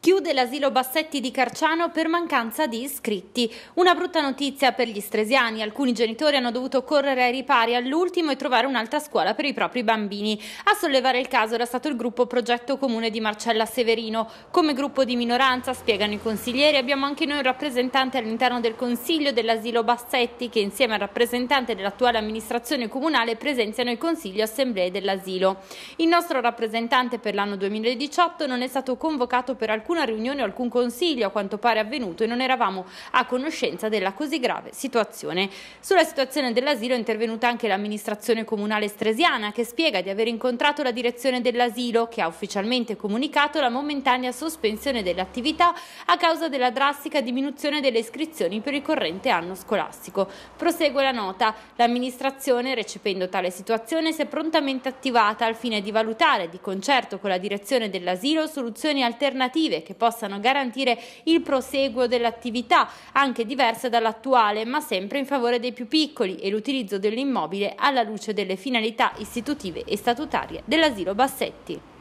Chiude l'asilo Bassetti di Carciano per mancanza di iscritti. Una brutta notizia per gli stresiani. Alcuni genitori hanno dovuto correre ai ripari all'ultimo e trovare un'altra scuola per i propri bambini. A sollevare il caso era stato il gruppo Progetto Comune di Marcella Severino. Come gruppo di minoranza, spiegano i consiglieri, abbiamo anche noi un rappresentante all'interno del consiglio dell'asilo Bassetti che insieme al rappresentante dell'attuale amministrazione comunale presenziano il consiglio e assemblee dell'asilo. Il nostro rappresentante per l'anno 2018 non è stato convocato per alcuna alcuna riunione o alcun consiglio a quanto pare avvenuto e non eravamo a conoscenza della così grave situazione. Sulla situazione dell'asilo è intervenuta anche l'amministrazione comunale stresiana che spiega di aver incontrato la direzione dell'asilo che ha ufficialmente comunicato la momentanea sospensione dell'attività a causa della drastica diminuzione delle iscrizioni per il corrente anno scolastico. Prosegue la nota. L'amministrazione, recependo tale situazione, si è prontamente attivata al fine di valutare, di concerto con la direzione dell'asilo, soluzioni alternative che possano garantire il proseguo dell'attività, anche diversa dall'attuale, ma sempre in favore dei più piccoli e l'utilizzo dell'immobile alla luce delle finalità istitutive e statutarie dell'asilo Bassetti.